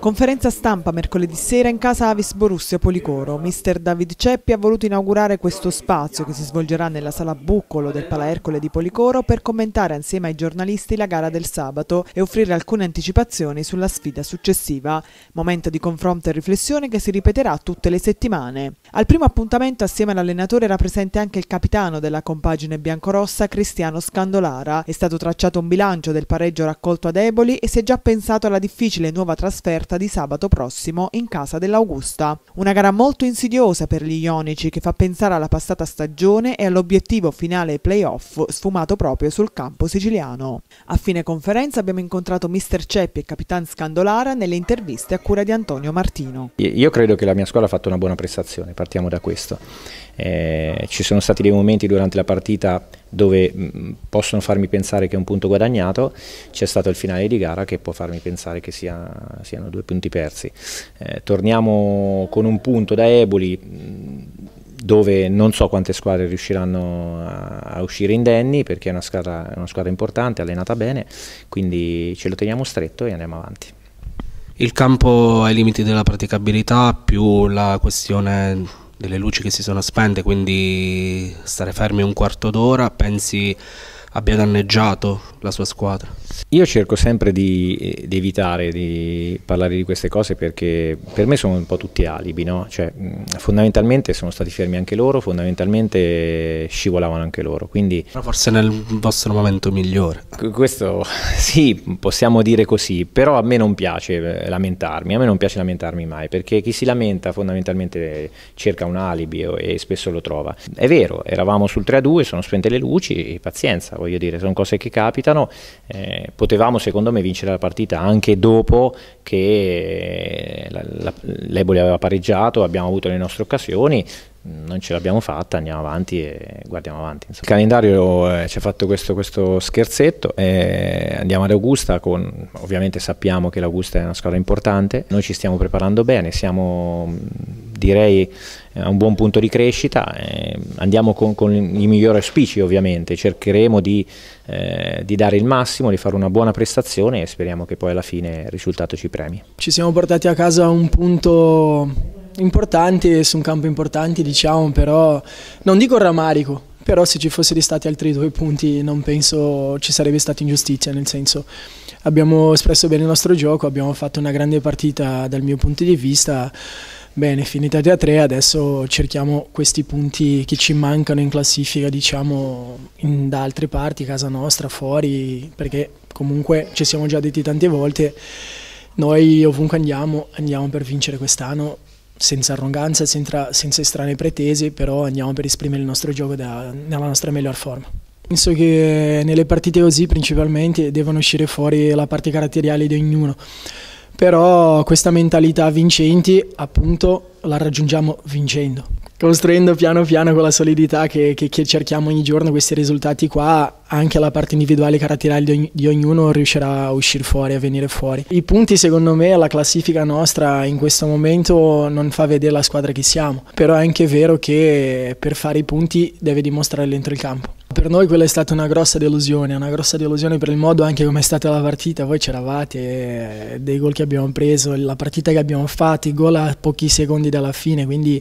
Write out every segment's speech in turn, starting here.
Conferenza stampa mercoledì sera in casa Avis Borussia Policoro. Mister David Ceppi ha voluto inaugurare questo spazio che si svolgerà nella sala Buccolo del Pala Ercole di Policoro per commentare insieme ai giornalisti la gara del sabato e offrire alcune anticipazioni sulla sfida successiva. Momento di confronto e riflessione che si ripeterà tutte le settimane. Al primo appuntamento assieme all'allenatore era presente anche il capitano della compagine biancorossa Cristiano Scandolara. È stato tracciato un bilancio del pareggio raccolto ad Eboli e si è già pensato alla difficile nuova trasferta sorta di sabato prossimo in casa dell'Augusta. Una gara molto insidiosa per gli ionici che fa pensare alla passata stagione e all'obiettivo finale playoff sfumato proprio sul campo siciliano. A fine conferenza abbiamo incontrato Mr. Ceppi e Capitan Scandolara nelle interviste a cura di Antonio Martino. Io credo che la mia squadra ha fatto una buona prestazione, partiamo da questo. Eh, ci sono stati dei momenti durante la partita dove mh, mm, possono farmi pensare che è un punto guadagnato, c'è stato il finale di gara che può farmi pensare che sia, siano due punti persi. Eh, torniamo con un punto da Eboli mm, dove non so quante squadre riusciranno a, a uscire indenni perché è una squadra, una squadra importante, allenata bene, quindi ce lo teniamo stretto e andiamo avanti. Il campo ai limiti della praticabilità più la questione delle luci che si sono spente, quindi stare fermi un quarto d'ora pensi abbia danneggiato la sua squadra. Io cerco sempre di, di, evitare di parlare di queste cose perché per me sono un po' tutti alibi, no? cioè, fondamentalmente sono stati fermi anche loro, fondamentalmente scivolavano anche loro. Quindi... Però forse nel vostro momento migliore. Questo sì, possiamo dire così, però a me non piace eh, lamentarmi, a me non piace lamentarmi mai perché chi si lamenta fondamentalmente cerca un alibi e spesso lo trova. È vero, eravamo sul 3-2, sono spente le luci, pazienza, voglio dire, sono cose che capitano meritano, eh, potevamo secondo me vincere la partita anche dopo che eh, l'Eboli aveva pareggiato, abbiamo avuto le nostre occasioni, non ce l'abbiamo fatta, andiamo avanti e guardiamo avanti. Insomma. Il calendario eh, ci ha fatto questo, questo scherzetto, eh, andiamo ad Augusta, con, ovviamente sappiamo che l'Augusta è una squadra importante, noi ci stiamo preparando bene, siamo direi a eh, un buon punto di crescita, eh, andiamo con, con, i migliori auspici ovviamente, cercheremo di, eh, di, dare il massimo, di fare una buona prestazione e speriamo che poi alla fine il risultato ci premi. Ci siamo portati a casa un punto importante, su un campo importante diciamo, però non dico rammarico, però se ci fossero stati altri due punti non penso ci sarebbe stata ingiustizia, nel senso abbiamo espresso bene il nostro gioco, abbiamo fatto una grande partita dal mio punto di vista bene, finita di A3, adesso cerchiamo questi punti che ci mancano in classifica, diciamo, in, da altre parti, casa nostra, fuori, perché comunque ci siamo già detti tante volte, noi ovunque andiamo, andiamo per vincere quest'anno, senza arroganza, senza, senza strane pretese, però andiamo per esprimere il nostro gioco da, nella nostra miglior forma. Penso che nelle partite così principalmente devono uscire fuori la parte caratteriale di ognuno però questa mentalità vincenti appunto la raggiungiamo vincendo, costruendo piano piano con la solidità che, che, che cerchiamo ogni giorno questi risultati qua, anche la parte individuale caratteriale di, ogni, di, ognuno riuscirà a uscire fuori, a venire fuori. I punti secondo me la classifica nostra in questo momento non fa vedere la squadra che siamo, però è anche vero che per fare i punti deve dimostrare dentro il campo. Per noi quella è stata una grossa delusione, una grossa delusione per il modo anche come è stata la partita, voi c'eravate, eh, dei gol che abbiamo preso, la partita che abbiamo fatto, il gol a pochi secondi dalla fine, quindi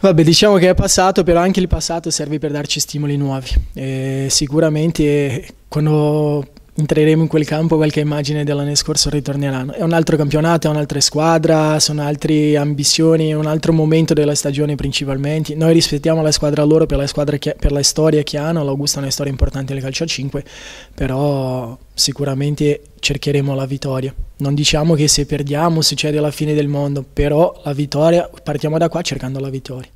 vabbè diciamo che è passato, però anche il passato serve per darci stimoli nuovi. E sicuramente eh, quando entreremo in quel campo, qualche immagine dell'anno scorso ritorneranno. È un altro campionato, è un'altra squadra, sono altre ambizioni, è un altro momento della stagione principalmente. Noi rispettiamo la squadra loro per la, squadra che, per la storia che hanno, l'Augusta è una storia importante nel calcio a 5, però sicuramente cercheremo la vittoria. Non diciamo che se perdiamo succede la fine del mondo, però la vittoria, partiamo da qua cercando la vittoria.